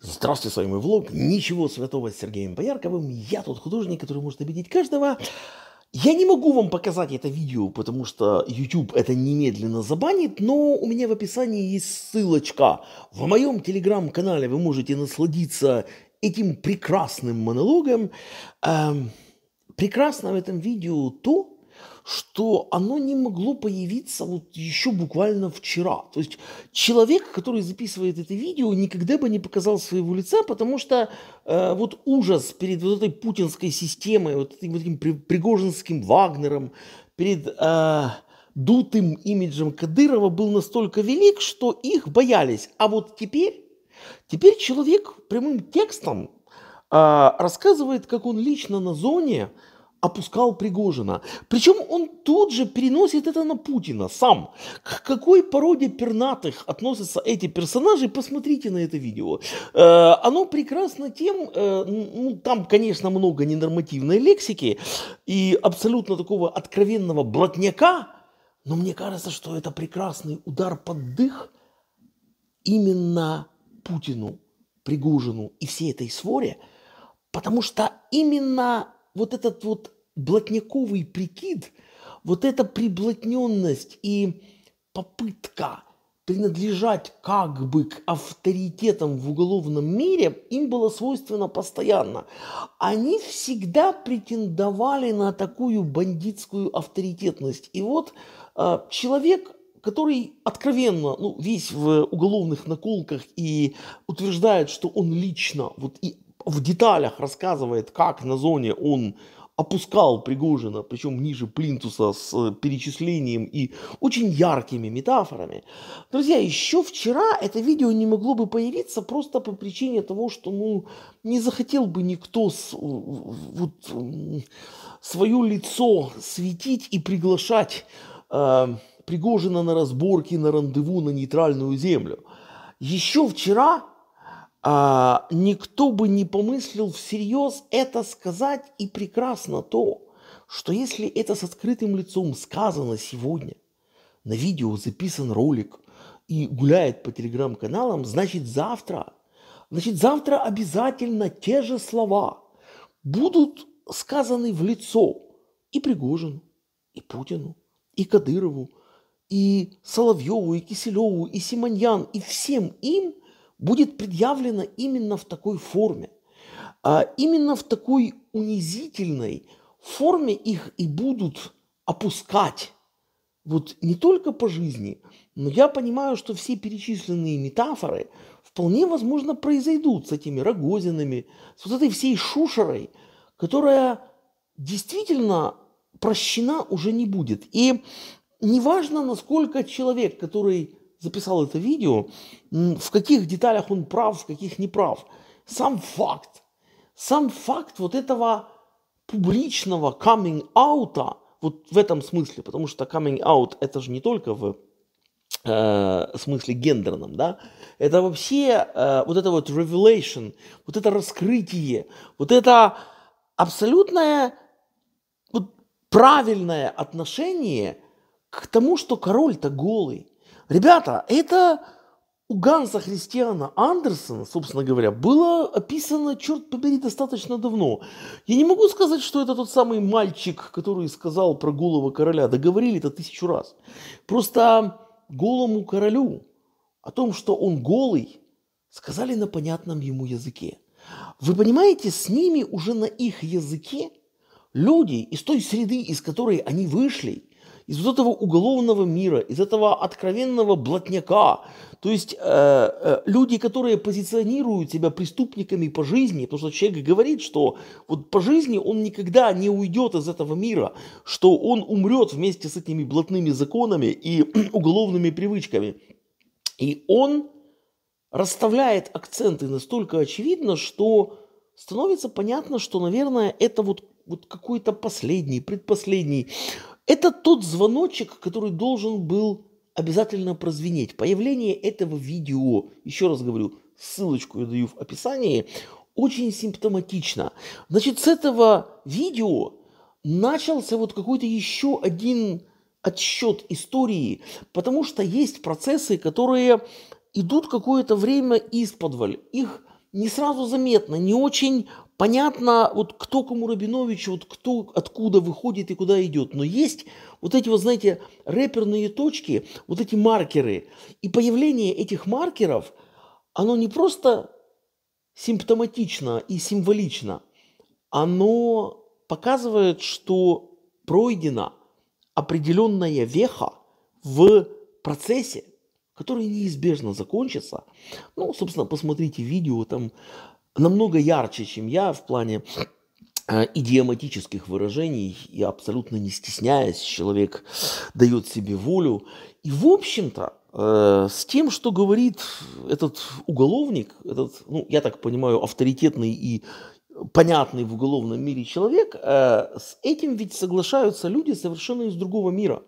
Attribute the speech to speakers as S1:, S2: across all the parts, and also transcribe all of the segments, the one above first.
S1: Здравствуйте, с вами влог. Ничего святого с Сергеем Боярковым. Я тот художник, который может обидеть каждого. Я не могу вам показать это видео, потому что YouTube это немедленно забанит, но у меня в описании есть ссылочка. В моем телеграм-канале вы можете насладиться этим прекрасным монологом. Эм, прекрасно в этом видео то, что оно не могло появиться вот еще буквально вчера. То есть человек, который записывает это видео, никогда бы не показал своего лица, потому что э, вот ужас перед вот этой путинской системой, вот этим, вот этим при, пригожинским Вагнером, перед э, дутым имиджем Кадырова был настолько велик, что их боялись. А вот теперь, теперь человек прямым текстом э, рассказывает, как он лично на зоне опускал Пригожина. Причем он тут же переносит это на Путина сам. К какой породе пернатых относятся эти персонажи, посмотрите на это видео. Э, оно прекрасно тем, э, ну, там, конечно, много ненормативной лексики и абсолютно такого откровенного блатняка, но мне кажется, что это прекрасный удар под дых именно Путину, Пригожину и всей этой своре, потому что именно вот этот вот блатняковый прикид, вот эта приблотненность и попытка принадлежать как бы к авторитетам в уголовном мире, им было свойственно постоянно. Они всегда претендовали на такую бандитскую авторитетность. И вот э, человек, который откровенно, ну, весь в уголовных наколках и утверждает, что он лично вот и в деталях рассказывает, как на зоне он опускал Пригожина, причем ниже плинтуса с э, перечислением и очень яркими метафорами. Друзья, еще вчера это видео не могло бы появиться просто по причине того, что ну, не захотел бы никто с, э, вот, свое лицо светить и приглашать э, Пригожина на разборки, на рандеву, на нейтральную землю. Еще вчера а, никто бы не помыслил всерьез это сказать, и прекрасно то, что если это с открытым лицом сказано сегодня, на видео записан ролик и гуляет по телеграм-каналам, значит завтра, значит завтра обязательно те же слова будут сказаны в лицо и Пригожину, и Путину, и Кадырову, и Соловьеву, и Киселеву, и Симоньян, и всем им – будет предъявлено именно в такой форме. А именно в такой унизительной форме их и будут опускать. Вот не только по жизни, но я понимаю, что все перечисленные метафоры вполне возможно произойдут с этими Рогозинами, с вот этой всей шушерой, которая действительно прощена уже не будет. И неважно, насколько человек, который записал это видео, в каких деталях он прав, в каких не прав. Сам факт, сам факт вот этого публичного coming out, вот в этом смысле, потому что coming out это же не только в э, смысле гендерном, да, это вообще э, вот это вот revelation, вот это раскрытие, вот это абсолютное вот, правильное отношение к тому, что король-то голый. Ребята, это у Ганса Христиана Андерсона, собственно говоря, было описано, черт побери, достаточно давно. Я не могу сказать, что это тот самый мальчик, который сказал про голого короля. Договорили это тысячу раз. Просто голому королю о том, что он голый, сказали на понятном ему языке. Вы понимаете, с ними уже на их языке люди из той среды, из которой они вышли, из вот этого уголовного мира, из этого откровенного блатняка. То есть э, э, люди, которые позиционируют себя преступниками по жизни, потому что человек говорит, что вот по жизни он никогда не уйдет из этого мира, что он умрет вместе с этими блатными законами и уголовными привычками. И он расставляет акценты настолько очевидно, что становится понятно, что, наверное, это вот, вот какой-то последний, предпоследний это тот звоночек, который должен был обязательно прозвенеть. Появление этого видео, еще раз говорю, ссылочку я даю в описании, очень симптоматично. Значит, с этого видео начался вот какой-то еще один отсчет истории, потому что есть процессы, которые идут какое-то время из подваль. Их не сразу заметно, не очень понятно, вот кто кому Рабинович, вот кто откуда выходит и куда идет. Но есть вот эти вот, знаете, рэперные точки, вот эти маркеры. И появление этих маркеров, оно не просто симптоматично и символично, оно показывает, что пройдена определенная веха в процессе, который неизбежно закончится. Ну, собственно, посмотрите видео, там намного ярче, чем я в плане а, идиоматических выражений и абсолютно не стесняясь, человек дает себе волю. И, в общем-то, э, с тем, что говорит этот уголовник, этот, ну, я так понимаю, авторитетный и понятный в уголовном мире человек, э, с этим ведь соглашаются люди совершенно из другого мира.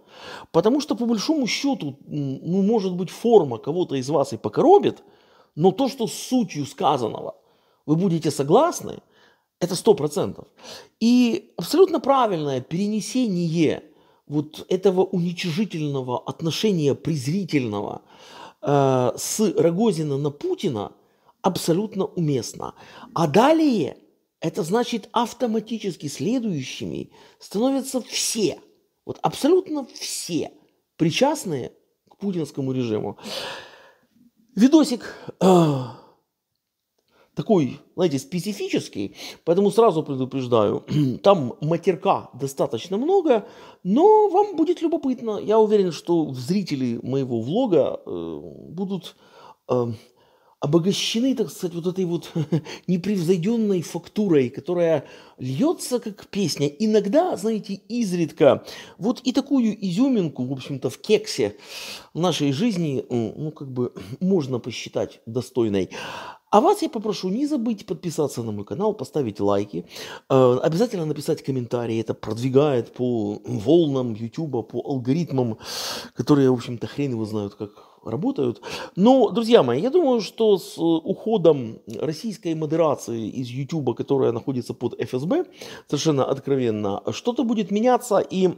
S1: Потому что, по большому счету, ну, может быть, форма кого-то из вас и покоробит, но то, что сутью сказанного вы будете согласны, это сто процентов. И абсолютно правильное перенесение вот этого уничижительного отношения презрительного э, с Рогозина на Путина абсолютно уместно. А далее это значит автоматически следующими становятся все, вот абсолютно все причастные к путинскому режиму. Видосик. Э, такой, знаете, специфический, поэтому сразу предупреждаю, там матерка достаточно много, но вам будет любопытно. Я уверен, что зрители моего влога э, будут э, обогащены, так сказать, вот этой вот непревзойденной фактурой, которая льется как песня. Иногда, знаете, изредка вот и такую изюминку, в общем-то, в кексе нашей жизни, ну, как бы можно посчитать достойной. А вас я попрошу не забыть подписаться на мой канал, поставить лайки, э, обязательно написать комментарии. Это продвигает по волнам YouTube, по алгоритмам, которые, в общем-то, хрен его знают, как работают. Но, друзья мои, я думаю, что с уходом российской модерации из YouTube, которая находится под ФСБ, совершенно откровенно, что-то будет меняться, и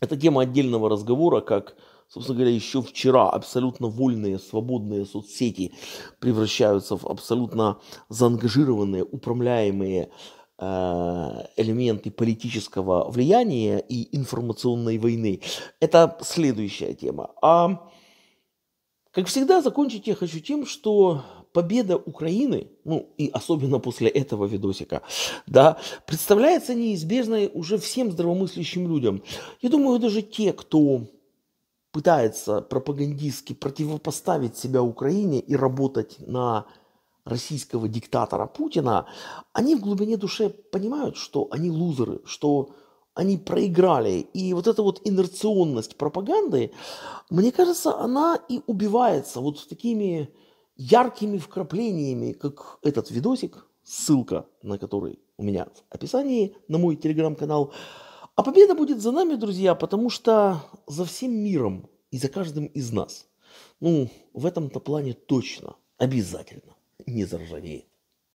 S1: это тема отдельного разговора, как собственно говоря, еще вчера абсолютно вольные, свободные соцсети превращаются в абсолютно заангажированные, управляемые э, элементы политического влияния и информационной войны. Это следующая тема. А как всегда, закончить я хочу тем, что победа Украины, ну и особенно после этого видосика, да, представляется неизбежной уже всем здравомыслящим людям. Я думаю, даже те, кто пытается пропагандистски противопоставить себя Украине и работать на российского диктатора Путина, они в глубине души понимают, что они лузеры, что они проиграли. И вот эта вот инерционность пропаганды, мне кажется, она и убивается вот такими яркими вкраплениями, как этот видосик, ссылка на который у меня в описании на мой телеграм-канал, а победа будет за нами, друзья, потому что за всем миром и за каждым из нас. Ну, в этом-то плане точно, обязательно не заржавеет.